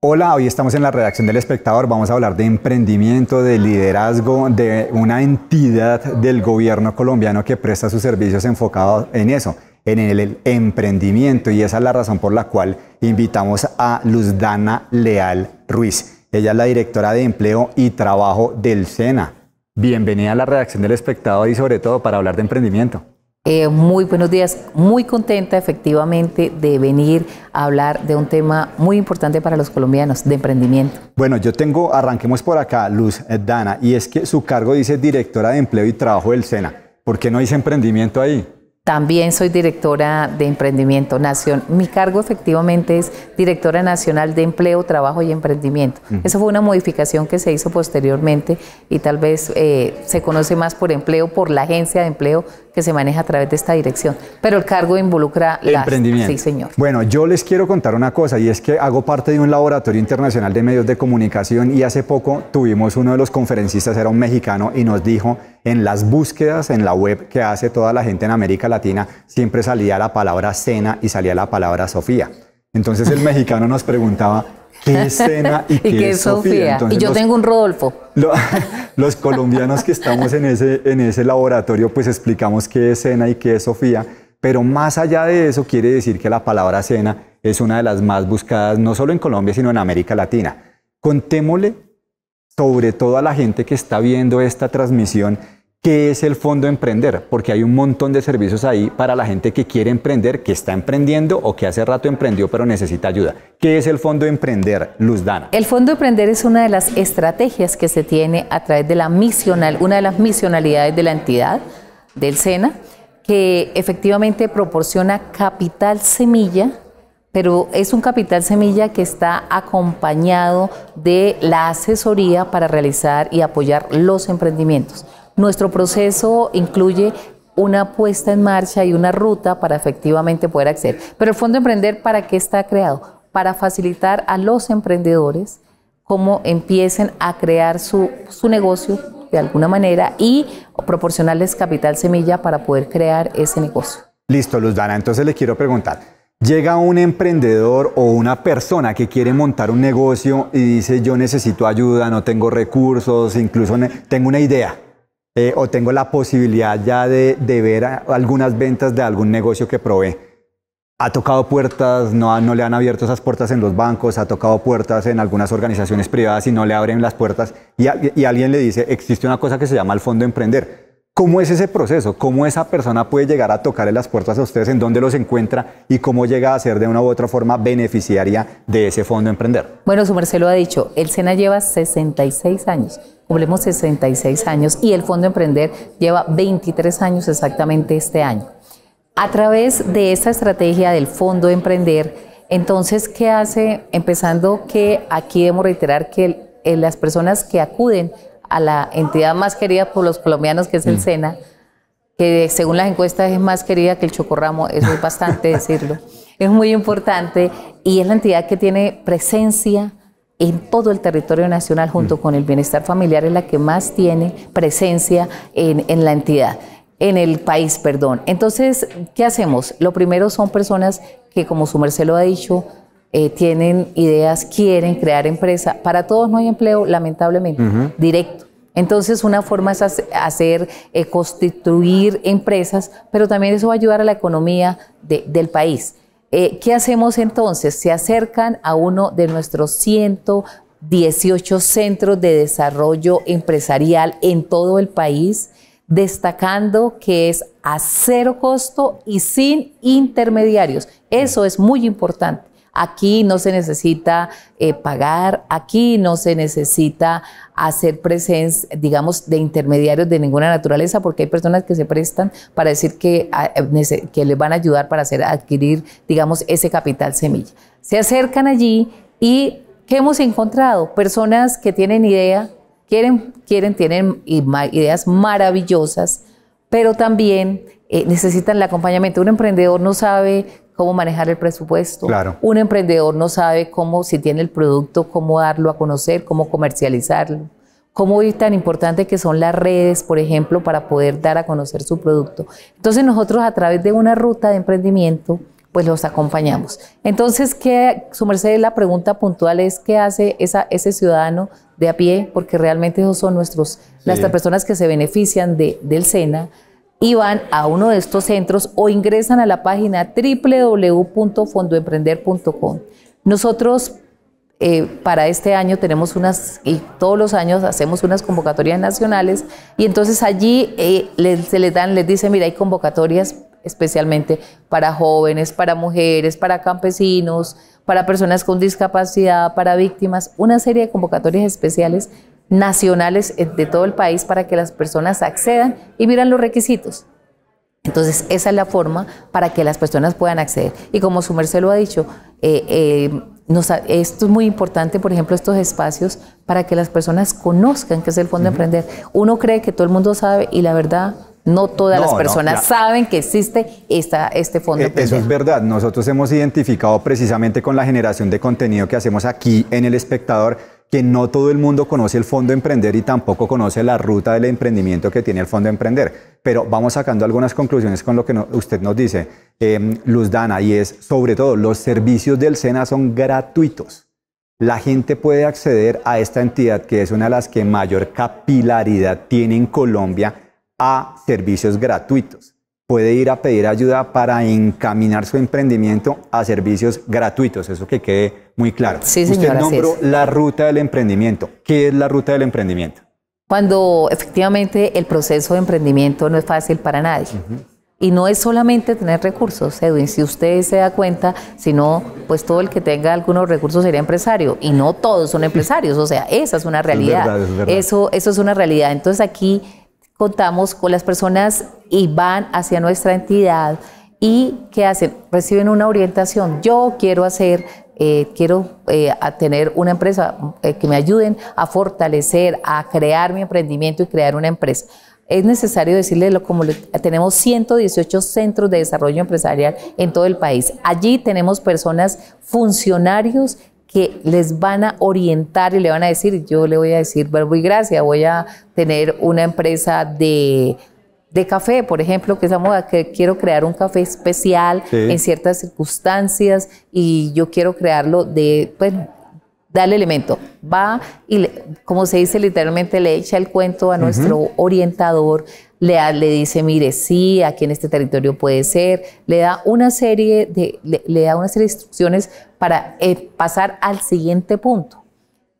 Hola, hoy estamos en la redacción del espectador, vamos a hablar de emprendimiento, de liderazgo, de una entidad del gobierno colombiano que presta sus servicios enfocados en eso, en el emprendimiento y esa es la razón por la cual invitamos a Luzdana Leal Ruiz. Ella es la directora de empleo y trabajo del SENA. Bienvenida a la redacción del espectador y sobre todo para hablar de emprendimiento. Eh, muy buenos días, muy contenta efectivamente de venir a hablar de un tema muy importante para los colombianos, de emprendimiento. Bueno, yo tengo, arranquemos por acá, Luz eh, Dana, y es que su cargo dice directora de empleo y trabajo del SENA. ¿Por qué no dice emprendimiento ahí? También soy directora de emprendimiento nación. Mi cargo efectivamente es directora nacional de empleo, trabajo y emprendimiento. Esa fue una modificación que se hizo posteriormente y tal vez eh, se conoce más por empleo, por la agencia de empleo que se maneja a través de esta dirección. Pero el cargo involucra el las, emprendimiento. Sí, señor. Bueno, yo les quiero contar una cosa y es que hago parte de un laboratorio internacional de medios de comunicación y hace poco tuvimos uno de los conferencistas, era un mexicano, y nos dijo en las búsquedas en la web que hace toda la gente en América Latina, siempre salía la palabra cena y salía la palabra Sofía. Entonces el mexicano nos preguntaba, qué es y, qué, es Sofía. y yo tengo un Rodolfo. los colombianos que estamos en ese, en ese laboratorio, pues explicamos qué es cena y qué es Sofía. Pero más allá de eso, quiere decir que la palabra cena es una de las más buscadas, no solo en Colombia, sino en América Latina. Contémosle, sobre todo a la gente que está viendo esta transmisión, ¿Qué es el fondo emprender? Porque hay un montón de servicios ahí para la gente que quiere emprender, que está emprendiendo o que hace rato emprendió pero necesita ayuda. ¿Qué es el fondo emprender, Luz Dana? El fondo emprender es una de las estrategias que se tiene a través de la misional, una de las misionalidades de la entidad del SENA, que efectivamente proporciona capital semilla pero es un capital semilla que está acompañado de la asesoría para realizar y apoyar los emprendimientos. Nuestro proceso incluye una puesta en marcha y una ruta para efectivamente poder acceder. Pero el Fondo Emprender, ¿para qué está creado? Para facilitar a los emprendedores cómo empiecen a crear su, negocio de alguna manera y proporcionarles capital semilla para poder crear ese negocio. Listo, Dana. Entonces le quiero preguntar, llega un emprendedor o una persona que quiere montar un negocio y dice yo necesito ayuda, no tengo recursos, incluso tengo una idea eh, o tengo la posibilidad ya de, ver algunas ventas de algún negocio que probé. Ha tocado puertas, no, le han abierto esas puertas en los bancos, ha tocado puertas en algunas organizaciones privadas y no le abren las puertas. Y, alguien le dice, existe una cosa que se llama el fondo emprender. ¿Cómo es ese proceso? ¿Cómo esa persona puede llegar a tocarle las puertas a ustedes? ¿En dónde los encuentra? ¿Y cómo llega a ser de una u otra forma beneficiaria de ese fondo emprender? Bueno, su merced lo ha dicho, el SENA lleva 66 años. Cumplemos 66 años y el Fondo Emprender lleva 23 años exactamente este año. A través de esta estrategia del Fondo Emprender, entonces, ¿qué hace? Empezando que aquí debemos reiterar que las personas que acuden a la entidad más querida por los colombianos, que es el mm. SENA, que según las encuestas es más querida que el Chocorramo, eso es bastante decirlo, es muy importante y es la entidad que tiene presencia, en todo el territorio nacional junto mm. con el bienestar familiar es la que más tiene presencia en, la entidad en el país, perdón. Entonces, ¿qué hacemos? Lo primero son personas que, como su merced lo ha dicho, eh, tienen ideas, quieren crear empresa. Para todos no hay empleo, lamentablemente, directo. Entonces, una forma es hacer, eh, constituir empresas, pero también eso va a ayudar a la economía del país. Eh, ¿Qué hacemos entonces? Se acercan a uno de nuestros 118 centros de desarrollo empresarial en todo el país, destacando que es a cero costo y sin intermediarios. Eso es muy importante. Aquí no se necesita eh, pagar, aquí no se necesita hacer presencia, digamos, de intermediarios de ninguna naturaleza, porque hay personas que se prestan para decir que, ah, eh, que les van a ayudar para hacer, adquirir, digamos, ese capital semilla. Se acercan allí y ¿qué hemos encontrado? Personas que tienen idea, quieren, quieren tienen ideas maravillosas, pero también eh, necesitan el acompañamiento. Un emprendedor no sabe cómo manejar el presupuesto. Un emprendedor no sabe cómo, si tiene el producto, cómo darlo a conocer, cómo comercializarlo. Cómo es tan importante que son las redes, por ejemplo, para poder dar a conocer su producto. Entonces nosotros a través de una ruta de emprendimiento, pues los acompañamos. Entonces, ¿qué, su merced, la pregunta puntual es qué hace esa, ese ciudadano de a pie, porque realmente esos son nuestros, las personas que se benefician del SENA, y van a uno de estos centros o ingresan a la página www.fondoemprender.com. Nosotros eh, para este año tenemos unas, y todos los años hacemos unas convocatorias nacionales, y entonces allí eh, se les dan, les dice mira, hay convocatorias especialmente para jóvenes, para mujeres, para campesinos, para personas con discapacidad, para víctimas, una serie de convocatorias especiales nacionales eh, de todo el país para que las personas accedan y miran los requisitos. Entonces, esa es la forma para que las personas puedan acceder. Y como su merced lo ha dicho, eh, eh, esto es muy importante, por ejemplo, estos espacios para que las personas conozcan qué es el Fondo Emprendedor. Emprender. Uno cree que todo el mundo sabe y la verdad... No todas las personas saben que existe este fondo. E-, eso es verdad. Nosotros hemos identificado precisamente con la generación de contenido que hacemos aquí en El Espectador que no todo el mundo conoce el Fondo Emprender y tampoco conoce la ruta del emprendimiento que tiene el Fondo Emprender. Pero vamos sacando algunas conclusiones con lo que usted nos dice, eh, Luz Dana, y es sobre todo, los servicios del SENA son gratuitos. La gente puede acceder a esta entidad que es una de las que mayor capilaridad tiene en Colombia a servicios gratuitos puede ir a pedir ayuda para encaminar su emprendimiento a servicios gratuitos, eso que quede muy claro. Sí, señora, Usted nombró la ruta del emprendimiento. ¿Qué es la ruta del emprendimiento? Cuando efectivamente el proceso de emprendimiento no es fácil para nadie. Y no es solamente tener recursos, Edwin, si usted se da cuenta, sino pues todo el que tenga algunos recursos sería empresario y no todos son empresarios, o sea, esa es una realidad. Eso, eso es una realidad. Entonces aquí contamos con las personas y van hacia nuestra entidad y ¿qué hacen? Reciben una orientación. Yo quiero hacer, eh, quiero eh, tener una empresa eh, que me ayuden a fortalecer, a crear mi emprendimiento y crear una empresa. Es necesario decirle, como tenemos 118 centros de desarrollo empresarial en todo el país. Allí tenemos personas, funcionarios que les van a orientar y le van a decir, yo le voy a decir, verbo y gracia, voy a tener una empresa de, de café, por ejemplo, que es moda, que quiero crear un café especial en ciertas circunstancias y yo quiero crearlo de, da el elemento, va y, como se dice literalmente, le echa el cuento a nuestro orientador, le, le, dice, mire, sí, aquí en este territorio puede ser, le da una serie de, le, da una serie de instrucciones para eh, pasar al siguiente punto.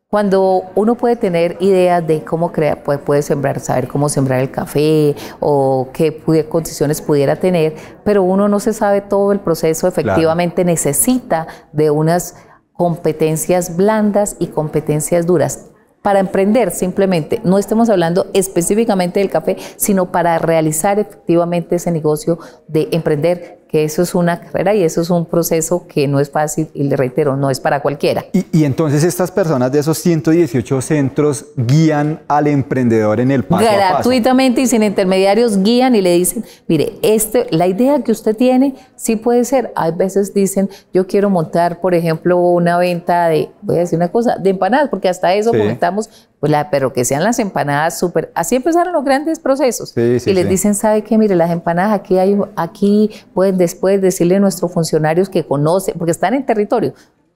Cuando uno puede tener ideas de cómo crear, puede sembrar, saber cómo sembrar el café o qué condiciones pudiera tener, pero uno no se sabe todo el proceso, efectivamente necesita de unas competencias blandas y competencias duras. Para emprender simplemente, no estamos hablando específicamente del café, sino para realizar efectivamente ese negocio de emprender que eso es una carrera y eso es un proceso que no es fácil y le reitero, no es para cualquiera. Y, entonces estas personas de esos 118 centros guían al emprendedor en el paso Gratuitamente y sin intermediarios guían y le dicen, mire, este, la idea que usted tiene sí puede ser. Hay veces dicen, yo quiero montar, por ejemplo, una venta de, voy a decir una cosa, de empanadas, porque hasta eso sí. Pues, pero que sean las empanadas súper. Así empezaron los grandes procesos. y les dicen, ¿sabe qué? Mire, las empanadas aquí hay, aquí pueden después decirle a nuestros funcionarios que conocen, porque están en territorio.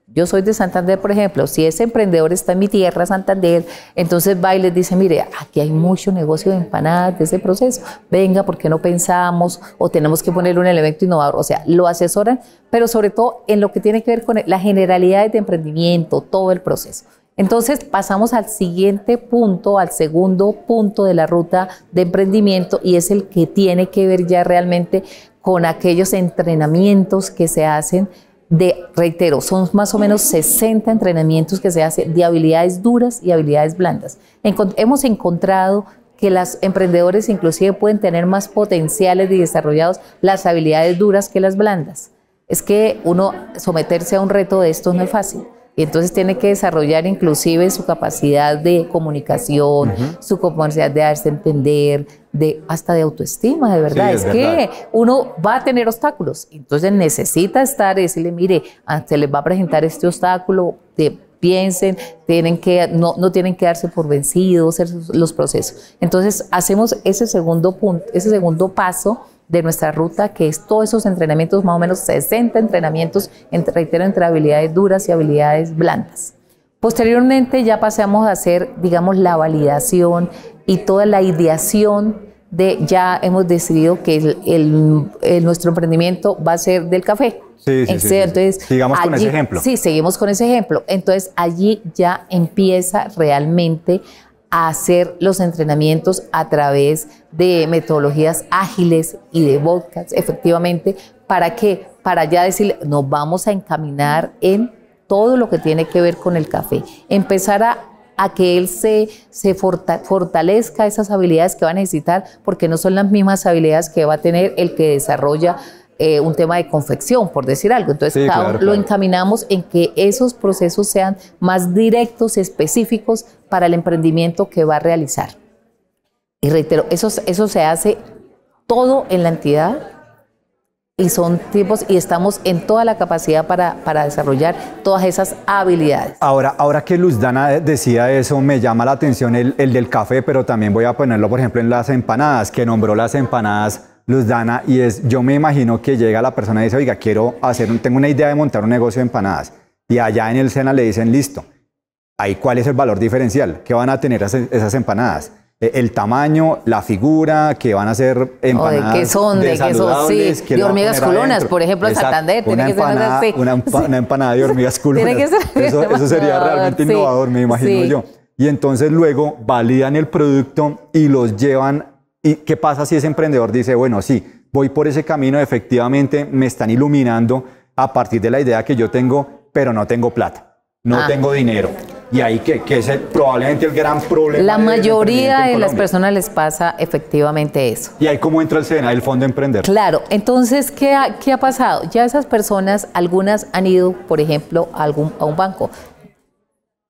Yo soy de Santander, por ejemplo. Si ese emprendedor está en mi tierra, Santander, entonces va y les dice, mire, aquí hay mucho negocio de empanadas de ese proceso. Venga, porque no pensamos? O tenemos que ponerle un elemento innovador. O sea, lo asesoran, pero sobre todo en lo que tiene que ver con la generalidad de emprendimiento, todo el proceso. Entonces pasamos al siguiente punto, al segundo punto de la ruta de emprendimiento y es el que tiene que ver ya realmente con aquellos entrenamientos que se hacen de, reitero, son más o menos 60 entrenamientos que se hacen de habilidades duras y habilidades blandas. hemos encontrado que los emprendedores inclusive pueden tener más potenciales y desarrollados las habilidades duras que las blandas. Es que uno someterse a un reto de estos no es fácil. Y entonces tiene que desarrollar inclusive su capacidad de comunicación, su capacidad de darse a entender, de, hasta de autoestima, de verdad. es, que uno va a tener obstáculos. Entonces necesita estar y decirle, mire, ah, se les va a presentar este obstáculo, piensen, tienen que, no, tienen que darse por vencidos los procesos. Entonces hacemos ese segundo punto, ese segundo paso de nuestra ruta, que es todos esos entrenamientos, más o menos 60 entrenamientos, entre, reitero, entre habilidades duras y habilidades blandas. Posteriormente ya pasamos a hacer, digamos, la validación y toda la ideación de ya hemos decidido que el, nuestro emprendimiento va a ser del café. Sí, sí, sí, Entonces, Sigamos con ese ejemplo. Sí, seguimos con ese ejemplo. Entonces allí ya empieza realmente a hacer los entrenamientos a través de metodologías ágiles y de podcasts, efectivamente, ¿para que, Para ya decirle, nos vamos a encaminar en todo lo que tiene que ver con el café. Empezar a, que él se, se fortalezca esas habilidades que va a necesitar, porque no son las mismas habilidades que va a tener el que desarrolla eh, un tema de confección, por decir algo. Entonces, lo encaminamos en que esos procesos sean más directos, específicos para el emprendimiento que va a realizar. Y reitero, eso, eso se hace todo en la entidad y son tipos y estamos en toda la capacidad para, desarrollar todas esas habilidades. Ahora, ahora que Luz Dana decía eso, me llama la atención el, el del café, pero también voy a ponerlo, por ejemplo, en las empanadas, que nombró las empanadas Luz Dana, y es, yo me imagino que llega la persona y dice, oiga, quiero hacer, tengo una idea de montar un negocio de empanadas, y allá en el SENA le dicen, listo, ahí cuál es el valor diferencial, qué van a tener esas empanadas, eh, el tamaño, la figura, qué van a ser empanadas. O de qué son, de, qué son, sí. de hormigas culonas, por ejemplo, en Santander. tiene empanada, que ser una, una empanada de hormigas culonas. eso, sería realmente innovador, me imagino yo. Y entonces luego validan el producto y los llevan ¿Y qué pasa si ese emprendedor dice, bueno, sí, voy por ese camino, efectivamente me están iluminando a partir de la idea que yo tengo, pero no tengo plata, no ah. tengo dinero? Y ahí que, que es probablemente el gran problema. La mayoría de las personas les pasa efectivamente eso. ¿Y ahí cómo entra el SENA, el Fondo Emprender? Claro, entonces, ¿qué ha, pasado? Ya esas personas, algunas han ido, por ejemplo, a, algún, a un banco,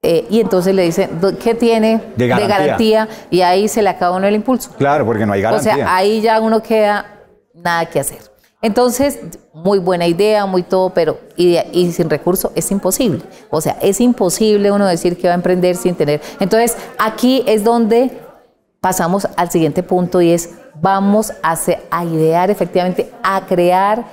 eh, y entonces le dicen, ¿qué tiene de garantía. Y ahí se le acaba uno el impulso. Claro, porque no hay garantía. O sea, ahí ya uno queda nada que hacer. Entonces, muy buena idea, muy todo, pero y, sin recurso es imposible. O sea, es imposible uno decir que va a emprender sin tener. Entonces, aquí es donde pasamos al siguiente punto y es, vamos a, a idear efectivamente, a crear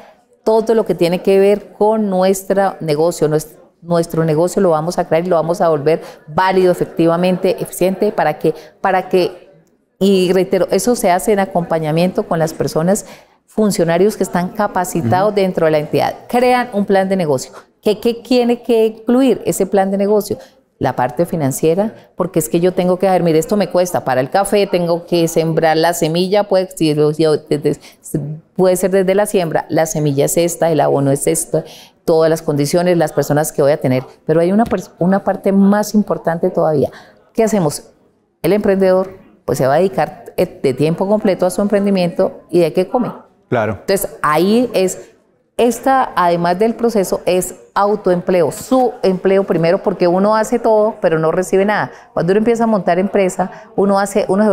todo lo que tiene que ver con nuestro negocio, nuestro nuestro negocio lo vamos a crear y lo vamos a volver válido, efectivamente, eficiente para que, para que, y reitero, eso se hace en acompañamiento con las personas, funcionarios que están capacitados dentro de la entidad. Crean un plan de negocio. ¿Qué, tiene que incluir ese plan de negocio? la parte financiera, porque es que yo tengo que hacer, mire, esto me cuesta, para el café tengo que sembrar la semilla, puede ser desde la siembra, la semilla es esta, el abono es esto, todas las condiciones, las personas que voy a tener. Pero hay una, una parte más importante todavía. ¿Qué hacemos? El emprendedor pues se va a dedicar eh, de tiempo completo a su emprendimiento y de qué come. Claro. Entonces ahí es, esta además del proceso es autoempleo, su empleo primero porque uno hace todo pero no recibe nada. Cuando uno empieza a montar empresa, uno hace, uno se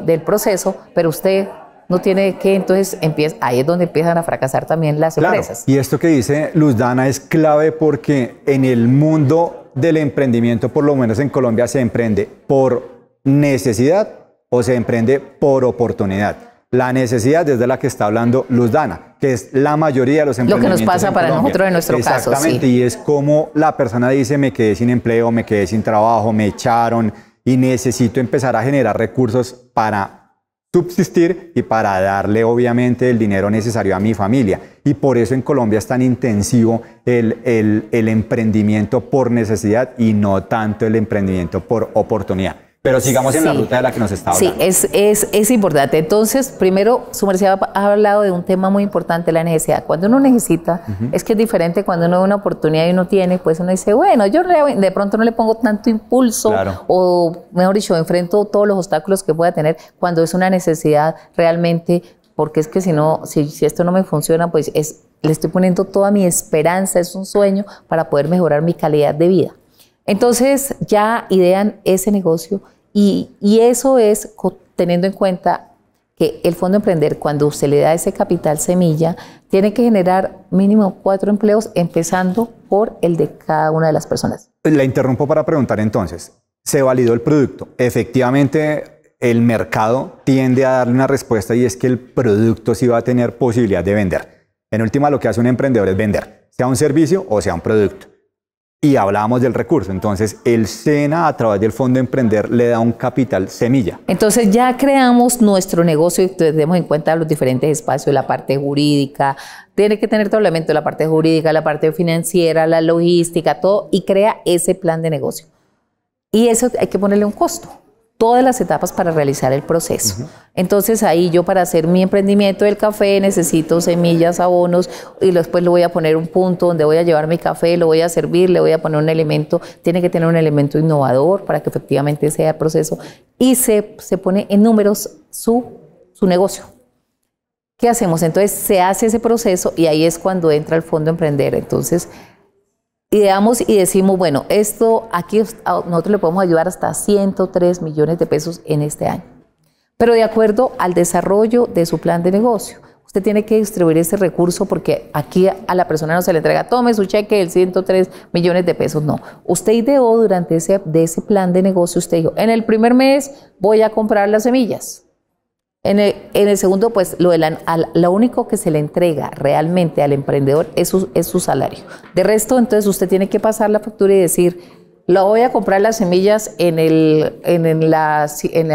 el del proceso, pero usted no tiene que, entonces empieza, ahí es donde empiezan a fracasar también las empresas. Y esto que dice Luz Dana es clave porque en el mundo del emprendimiento, por lo menos en Colombia, se emprende por necesidad o se emprende por oportunidad. La necesidad es de la que está hablando Luz Dana, que es la mayoría de los emprendimientos. Lo que nos pasa para nosotros en nuestro caso. Exactamente, y es como la persona dice: me quedé sin empleo, me quedé sin trabajo, me echaron y necesito empezar a generar recursos para subsistir y para darle obviamente el dinero necesario a mi familia. Y por eso en Colombia es tan intensivo el, emprendimiento por necesidad y no tanto el emprendimiento por oportunidad. Pero sigamos en la ruta de la que nos está hablando. Sí, es, es, es importante. Entonces, primero, su merced ha hablado de un tema muy importante, la necesidad. Cuando uno necesita, es que es diferente cuando uno ve una oportunidad y uno tiene, pues uno dice, bueno, yo de pronto no le pongo tanto impulso, o mejor dicho, enfrento todos los obstáculos que pueda tener cuando es una necesidad realmente, porque es que si no, si, si esto no me funciona, pues es, le estoy poniendo toda mi esperanza, es un sueño para poder mejorar mi calidad de vida. Entonces ya idean ese negocio y, eso es teniendo en cuenta que el Fondo Emprender, cuando se le da ese capital semilla, tiene que generar mínimo cuatro empleos, empezando por el de cada una de las personas. Eh, la interrumpo para preguntar entonces, se validó el producto. Efectivamente, el mercado tiende a darle una respuesta y es que el producto sí va a tener posibilidad de vender. En última, lo que hace un emprendedor es vender, sea un servicio o sea un producto y hablábamos del recurso. Entonces, el SENA a través del Fondo Emprender le da un capital semilla. Entonces, ya creamos nuestro negocio y tenemos en cuenta los diferentes espacios, la parte jurídica, tiene que tener todo el elemento, la parte jurídica, la parte financiera, la logística, todo, y crea ese plan de negocio. Y eso hay que ponerle un costo todas las etapas para realizar el proceso. Entonces ahí yo para hacer mi emprendimiento del café necesito semillas, abonos y después le voy a poner un punto donde voy a llevar mi café, lo voy a servir, le voy a poner un elemento, tiene que tener un elemento innovador para que efectivamente sea el proceso y se, se pone en números su, su negocio. ¿Qué hacemos? Entonces se hace ese proceso y ahí es cuando entra el fondo emprender. Entonces ideamos y decimos, bueno, esto aquí nosotros le podemos ayudar hasta 103 millones de pesos en este año. Pero de acuerdo al desarrollo de su plan de negocio, usted tiene que distribuir ese recurso porque aquí a la persona no se le entrega, tome su cheque del 103 millones de pesos. No, usted ideó durante ese, de ese plan de negocio, usted dijo, en el primer mes voy a comprar las semillas. En el, segundo, pues lo, lo único que se le entrega realmente al emprendedor es su, salario. De resto, entonces usted tiene que pasar la factura y decir, lo voy a comprar las semillas en el, en el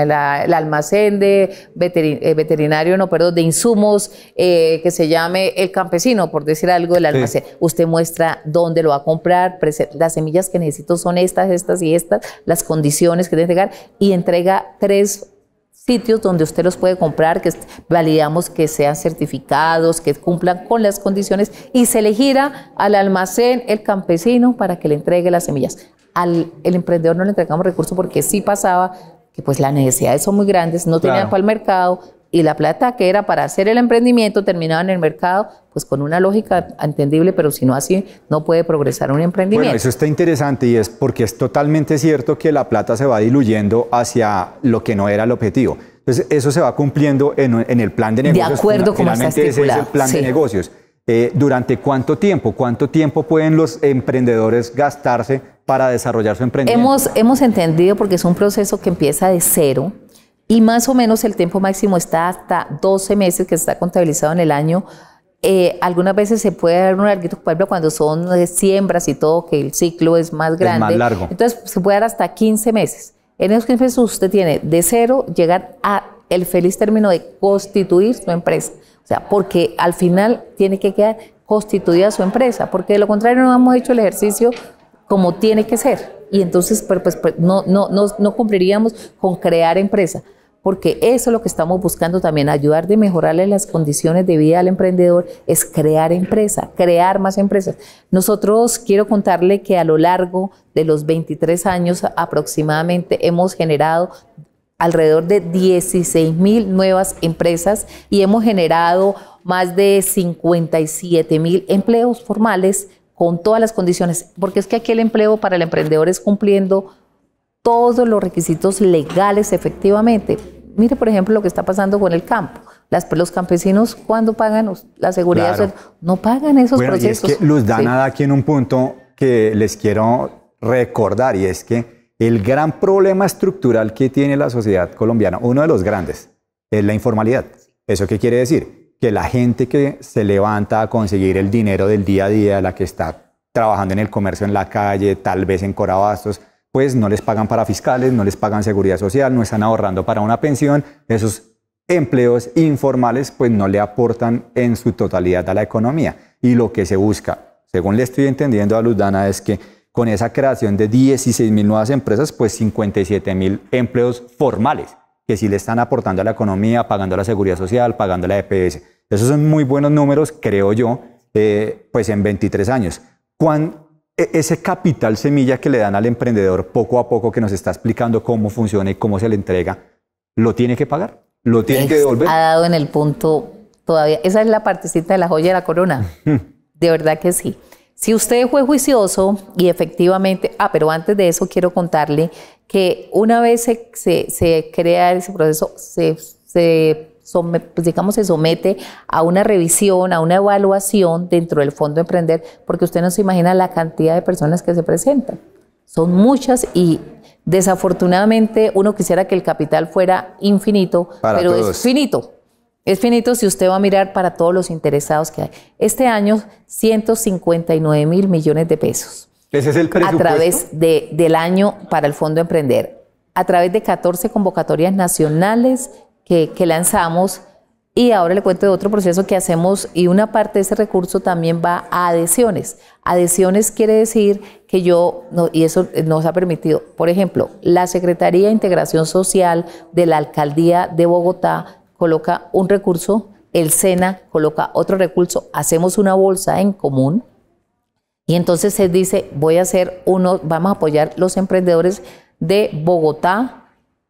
almacén de eh, veterinario, no, perdón, de insumos eh, que se llame El Campesino, por decir algo, el almacén. Usted muestra dónde lo va a comprar, las semillas que necesito son estas, estas y estas, las condiciones que debe que entregar y entrega tres sitios donde usted los puede comprar, que validamos que sean certificados, que cumplan con las condiciones y se le gira al almacén el campesino para que le entregue las semillas. Al el emprendedor no le entregamos recursos porque sí pasaba que pues las necesidades son muy grandes, no tenían para el mercado, y la plata que era para hacer el emprendimiento terminaba en el mercado, pues con una lógica entendible, pero si no así, no puede progresar un emprendimiento. Bueno, eso está interesante y es porque es totalmente cierto que la plata se va diluyendo hacia lo que no era el objetivo. Entonces, eso se va cumpliendo en, el plan de negocios. De acuerdo con está ese es el plan de negocios. Eh, ¿Durante cuánto tiempo? ¿Cuánto tiempo pueden los emprendedores gastarse para desarrollar su emprendimiento? Hemos, hemos entendido, porque es un proceso que empieza de cero, y más o menos el tiempo máximo está hasta 12 meses que está contabilizado en el año. Eh, algunas veces se puede dar un larguito, por ejemplo, cuando son eh, siembras y todo, que el ciclo es más grande. Es más largo. Entonces se puede dar hasta 15 meses. En esos 15 meses usted tiene de cero llegar a el feliz término de constituir su empresa. O sea, porque al final tiene que quedar constituida su empresa, porque de lo contrario no hemos hecho el ejercicio como tiene que ser. Y entonces pues, pues, no, no, no cumpliríamos con crear empresa porque eso es lo que estamos buscando también, ayudar de mejorarle las condiciones de vida al emprendedor, es crear empresa, crear más empresas. Nosotros quiero contarle que a lo largo de los 23 años aproximadamente hemos generado alrededor de 16 mil nuevas empresas y hemos generado más de 57 mil empleos formales con todas las condiciones, porque es que aquí el empleo para el emprendedor es cumpliendo todos los requisitos legales efectivamente. Mire, por ejemplo, lo que está pasando con el campo. Las, los campesinos, cuando pagan la seguridad? No pagan esos procesos. Y es que Luz aquí en un punto que les quiero recordar, y es que el gran problema estructural que tiene la sociedad colombiana, uno de los grandes, es la informalidad. ¿Eso qué quiere decir? Que la gente que se levanta a conseguir el dinero del día a día, la que está trabajando en el comercio en la calle, tal vez en Corabastos, pues no les pagan para fiscales, no les pagan seguridad social, no están ahorrando para una pensión, esos empleos informales pues no le aportan en su totalidad a la economía. Y lo que se busca, según le estoy entendiendo a Ludana, es que con esa creación de 16.000 nuevas empresas, pues 57 mil empleos formales que sí le están aportando a la economía, pagando la seguridad social, pagando la EPS. Esos son muy buenos números, creo yo, eh, pues en 23 años. ¿Cuán, e-, ese capital semilla que le dan al emprendedor poco a poco que nos está explicando cómo funciona y cómo se le entrega, ¿lo tiene que pagar? ¿Lo tiene que devolver? Ha dado en el punto todavía. Esa es la partecita de la joya de la corona. de verdad que sí. Si usted fue juicioso y efectivamente, ah, pero antes de eso quiero contarle que una vez se, crea ese proceso, se, se pues, digamos, se somete a una revisión, a una evaluación dentro del Fondo Emprender, porque usted no se imagina la cantidad de personas que se presentan. Son muchas y desafortunadamente uno quisiera que el capital fuera infinito, pero es finito. Es finito si usted va a mirar para todos los interesados que hay. Este año, 159 mil millones de pesos. Ese es el presupuesto. A través de, del año para el Fondo Emprender a través de 14 convocatorias nacionales que, lanzamos. Y ahora le cuento de otro proceso que hacemos y una parte de ese recurso también va a adhesiones. Adhesiones quiere decir que yo, no, y eso nos ha permitido, por ejemplo, la Secretaría de Integración Social de la Alcaldía de Bogotá coloca un recurso, el SENA coloca otro recurso, hacemos una bolsa en común y entonces se dice, voy a hacer uno, vamos a apoyar los emprendedores de Bogotá,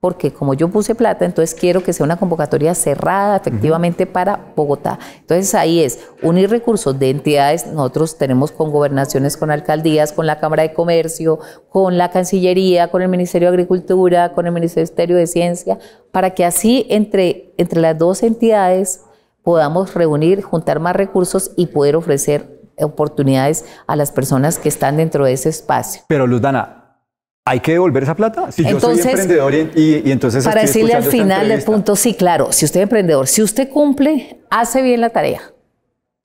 porque como yo puse plata, entonces quiero que sea una convocatoria cerrada efectivamente para Bogotá. Entonces ahí es unir recursos de entidades, nosotros tenemos con gobernaciones, con alcaldías, con la Cámara de Comercio, con la Cancillería, con el Ministerio de Agricultura, con el Ministerio de Ciencia, para que así entre, entre las dos entidades podamos reunir, juntar más recursos y poder ofrecer oportunidades a las personas que están dentro de ese espacio. Pero Luz hay que devolver esa plata. Si entonces, emprendedor y, entonces... Para decirle al final del punto, sí, claro, si usted es emprendedor, si usted cumple, hace bien la tarea.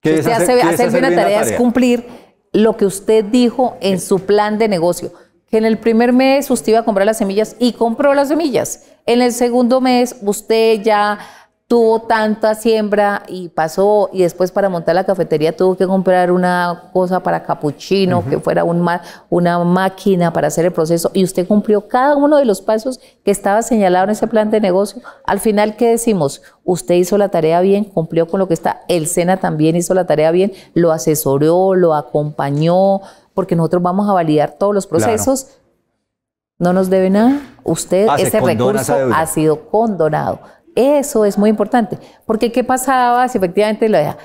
si usted hace, hacer bien la tarea es cumplir lo que usted dijo en su plan de negocio. Que en el primer mes usted iba a comprar las semillas y compró las semillas. En el segundo mes usted ya tuvo tanta siembra y pasó, y después para montar la cafetería tuvo que comprar una cosa para capuchino, que fuera un una máquina para hacer el proceso, y usted cumplió cada uno de los pasos que estaba señalado en ese plan de negocio. Al final, ¿qué decimos? Usted hizo la tarea bien, cumplió con lo que está, el SENA también hizo la tarea bien, lo asesoró, lo acompañó, porque nosotros vamos a validar todos los procesos. No nos debe nada. Usted, ah, ese recurso ha sido condonado. Eso es muy importante, porque ¿qué pasaba si efectivamente lo deja?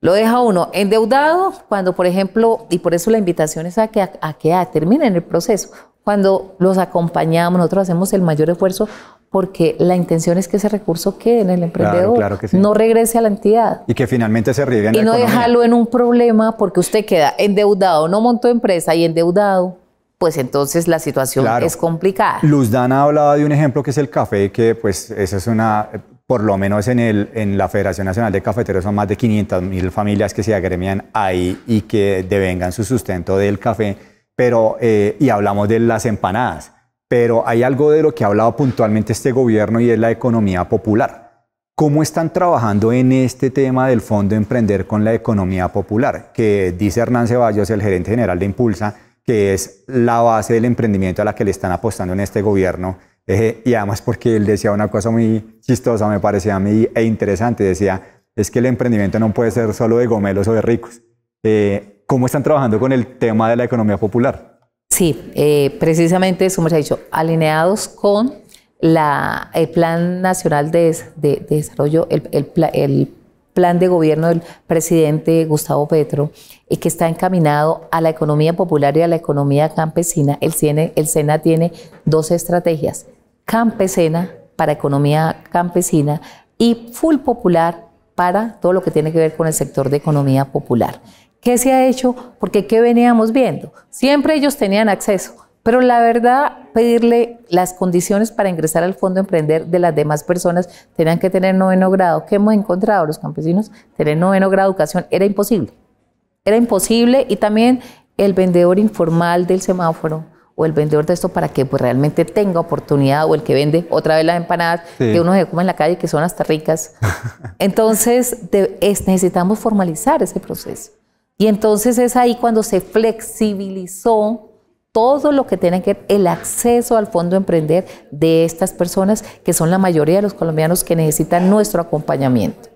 Lo deja uno endeudado cuando, por ejemplo, y por eso la invitación es a que, a, terminen el proceso. Cuando los acompañamos, nosotros hacemos el mayor esfuerzo porque la intención es que ese recurso quede en el emprendedor, no regrese a la entidad. Y que finalmente se riegue en Y no dejarlo en un problema porque usted queda endeudado, no montó empresa y endeudado pues entonces la situación es complicada. Luz Luzdana hablaba de un ejemplo que es el café, que pues esa es una, por lo menos en, el, en la Federación Nacional de Cafeteros son más de 500 mil familias que se agremian ahí y que devengan su sustento del café, pero, eh, y hablamos de las empanadas, pero hay algo de lo que ha hablado puntualmente este gobierno y es la economía popular. ¿Cómo están trabajando en este tema del Fondo Emprender con la economía popular? Que dice Hernán Ceballos, el gerente general de Impulsa, que es la base del emprendimiento a la que le están apostando en este gobierno. Eh, y además porque él decía una cosa muy chistosa, me parecía a mí, e interesante, decía, es que el emprendimiento no puede ser solo de gomelos o de ricos. Eh, ¿Cómo están trabajando con el tema de la economía popular? Sí, eh, precisamente eso ha dicho, alineados con la, el Plan Nacional de, de, Desarrollo, el, el, el plan de gobierno del presidente Gustavo Petro, y que está encaminado a la economía popular y a la economía campesina. El, el SENA tiene dos estrategias, campesina para economía campesina y full popular para todo lo que tiene que ver con el sector de economía popular. ¿Qué se ha hecho? Porque ¿qué veníamos viendo? Siempre ellos tenían acceso pero la verdad, pedirle las condiciones para ingresar al Fondo Emprender de las demás personas tenían que tener noveno grado. ¿Qué hemos encontrado los campesinos? Tener noveno grado de educación era imposible. Era imposible y también el vendedor informal del semáforo o el vendedor de esto para que pues, realmente tenga oportunidad o el que vende otra vez las empanadas que uno se come en la calle que son hasta ricas. Entonces es, necesitamos formalizar ese proceso. Y entonces es ahí cuando se flexibilizó todo lo que tiene que ver el acceso al Fondo Emprender de estas personas, que son la mayoría de los colombianos que necesitan nuestro acompañamiento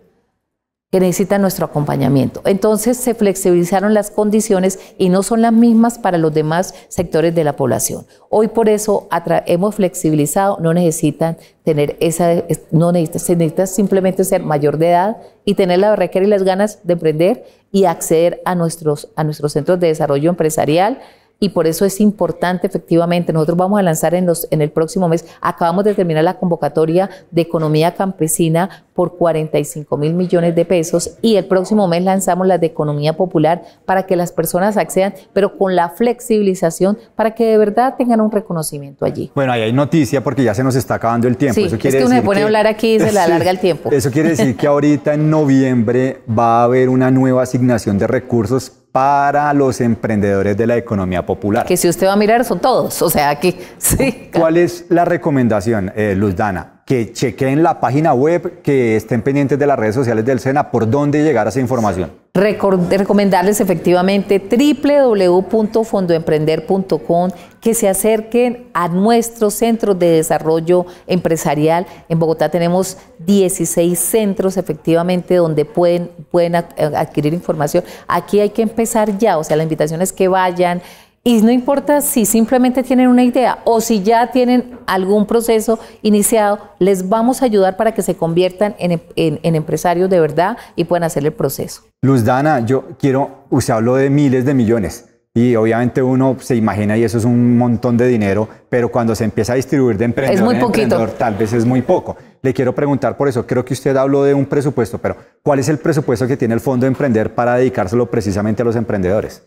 que necesitan nuestro acompañamiento. Entonces se flexibilizaron las condiciones y no son las mismas para los demás sectores de la población. Hoy por eso hemos flexibilizado, no necesitan tener esa, no necesitan, se necesita simplemente ser mayor de edad y tener la requer y las ganas de emprender y acceder a nuestros, a nuestros centros de desarrollo empresarial, y por eso es importante efectivamente. Nosotros vamos a lanzar en, los, en el próximo mes, acabamos de terminar la convocatoria de economía campesina por 45 mil millones de pesos y el próximo mes lanzamos la de economía popular para que las personas accedan, pero con la flexibilización para que de verdad tengan un reconocimiento allí. Bueno, ahí hay noticia porque ya se nos está acabando el tiempo. eso quiere es que uno se pone a hablar aquí y se le alarga el tiempo. Eso quiere decir que ahorita en noviembre va a haber una nueva asignación de recursos para los emprendedores de la economía popular. Que si usted va a mirar son todos, o sea que sí. ¿Cuál es la recomendación, eh, Luz Dana? que chequeen la página web, que estén pendientes de las redes sociales del SENA, por dónde llegar a esa información. recomendarles efectivamente www.fondoemprender.com que se acerquen a nuestros centros de desarrollo empresarial. En Bogotá tenemos 16 centros efectivamente donde pueden, pueden eh, adquirir información. Aquí hay que empezar ya, o sea, la invitación es que vayan, y no importa si simplemente tienen una idea o si ya tienen algún proceso iniciado, les vamos a ayudar para que se conviertan en, empresarios de verdad y puedan hacer el proceso. Luz Dana, yo quiero, usted habló de miles de millones y obviamente uno se imagina y eso es un montón de dinero, pero cuando se empieza a distribuir de emprendedor, tal vez es muy poco. Le quiero preguntar por eso, creo que usted habló de un presupuesto, pero ¿cuál es el presupuesto que tiene el Fondo de Emprender para dedicárselo precisamente a los emprendedores?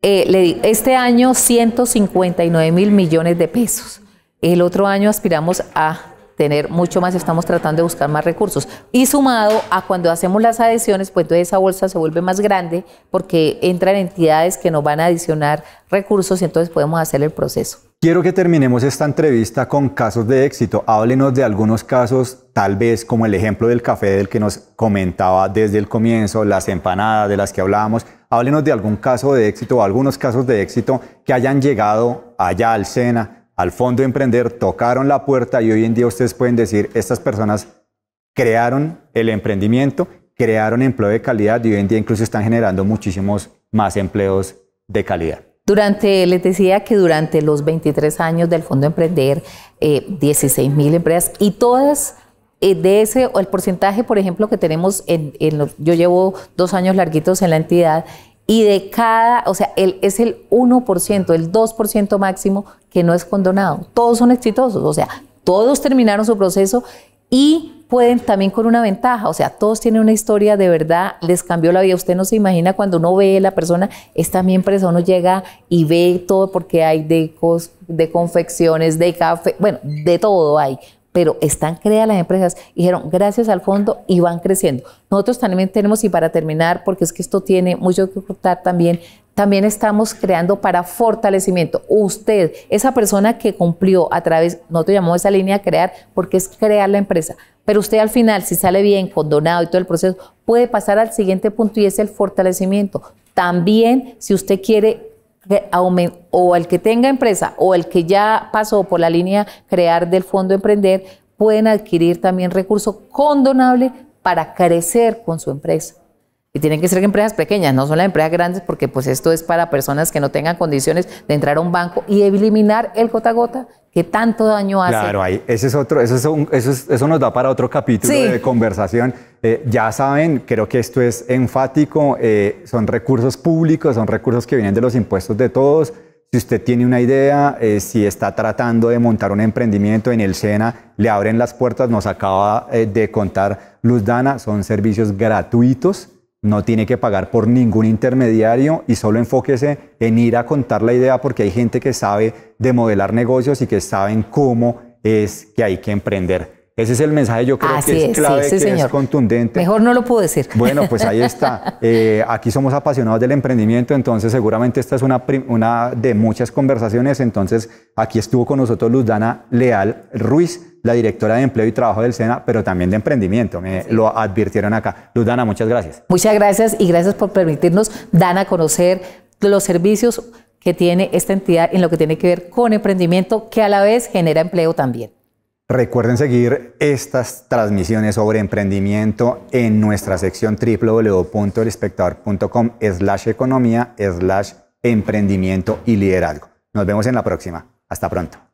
Eh, este año 159 mil millones de pesos. El otro año aspiramos a tener mucho más, estamos tratando de buscar más recursos. Y sumado a cuando hacemos las adhesiones, pues entonces esa bolsa se vuelve más grande porque entran entidades que nos van a adicionar recursos y entonces podemos hacer el proceso. Quiero que terminemos esta entrevista con casos de éxito. Háblenos de algunos casos, tal vez como el ejemplo del café del que nos comentaba desde el comienzo, las empanadas de las que hablábamos. Háblenos de algún caso de éxito o algunos casos de éxito que hayan llegado allá al SENA, al Fondo de Emprender, tocaron la puerta y hoy en día ustedes pueden decir, estas personas crearon el emprendimiento, crearon empleo de calidad y hoy en día incluso están generando muchísimos más empleos de calidad. Durante, les decía que durante los 23 años del Fondo Emprender, 16 eh, mil empresas y todas eh, de ese, o el porcentaje, por ejemplo, que tenemos, en, yo llevo dos años larguitos en la entidad y de cada, o sea, el, es el 1%, el 2% máximo que no es condonado. Todos son exitosos, o sea, todos terminaron su proceso y pueden también con una ventaja, o sea, todos tienen una historia de verdad, les cambió la vida. Usted no se imagina cuando uno ve a la persona, esta mi empresa, uno llega y ve todo porque hay de, de confecciones, de café, bueno, de todo hay, pero están creadas las empresas. Dijeron, gracias al fondo y van creciendo. Nosotros también tenemos, y para terminar, porque es que esto tiene mucho que contar también, también estamos creando para fortalecimiento. Usted, esa persona que cumplió a través, no te llamó esa línea crear porque es crear la empresa. Pero usted al final, si sale bien, condonado y todo el proceso, puede pasar al siguiente punto y es el fortalecimiento. También, si usted quiere o el que tenga empresa o el que ya pasó por la línea crear del fondo emprender, pueden adquirir también recurso condonable para crecer con su empresa. Y tienen que ser empresas pequeñas, no son las empresas grandes, porque pues esto es para personas que no tengan condiciones de entrar a un banco y eliminar el gota a gota que tanto daño hace. Claro, ahí, ese es otro, eso, es eso, nos da para otro capítulo de conversación. Eh, ya saben, creo que esto es enfático, eh, son recursos públicos, son recursos que vienen de los impuestos de todos. Si usted tiene una idea, eh, si está tratando de montar un emprendimiento en el SENA, le abren las puertas, nos acaba de contar Luz Dana, son servicios gratuitos no tiene que pagar por ningún intermediario y solo enfóquese en ir a contar la idea porque hay gente que sabe de modelar negocios y que saben cómo es que hay que emprender. Ese es el mensaje, yo creo que es, clave, que es contundente. Mejor no lo puedo decir. Bueno, pues ahí está. Eh, aquí somos apasionados del emprendimiento, entonces seguramente esta es una, de muchas conversaciones. Entonces, aquí estuvo con nosotros Luzdana Leal Ruiz, la directora de Empleo y Trabajo del SENA, pero también de emprendimiento. Me lo advirtieron acá. Luz Dana, muchas gracias. Muchas gracias y gracias por permitirnos Dana, conocer los servicios que tiene esta entidad en lo que tiene que ver con emprendimiento, que a la vez genera empleo también. Recuerden seguir estas transmisiones sobre emprendimiento en nuestra sección www.elespectador.com slash economía slash emprendimiento y liderazgo. Nos vemos en la próxima. Hasta pronto.